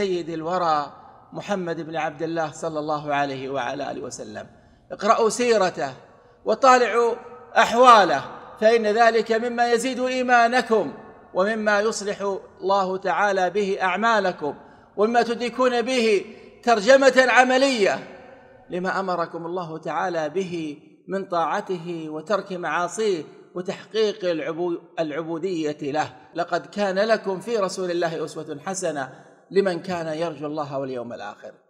سيد الورى محمد بن عبد الله صلى الله عليه وعلى اله وسلم اقرأوا سيرته وطالعوا احواله فان ذلك مما يزيد ايمانكم ومما يصلح الله تعالى به اعمالكم ومما تدركون به ترجمه عمليه لما امركم الله تعالى به من طاعته وترك معاصيه وتحقيق العبوديه له لقد كان لكم في رسول الله اسوه حسنه لمن كان يرجو الله واليوم الآخر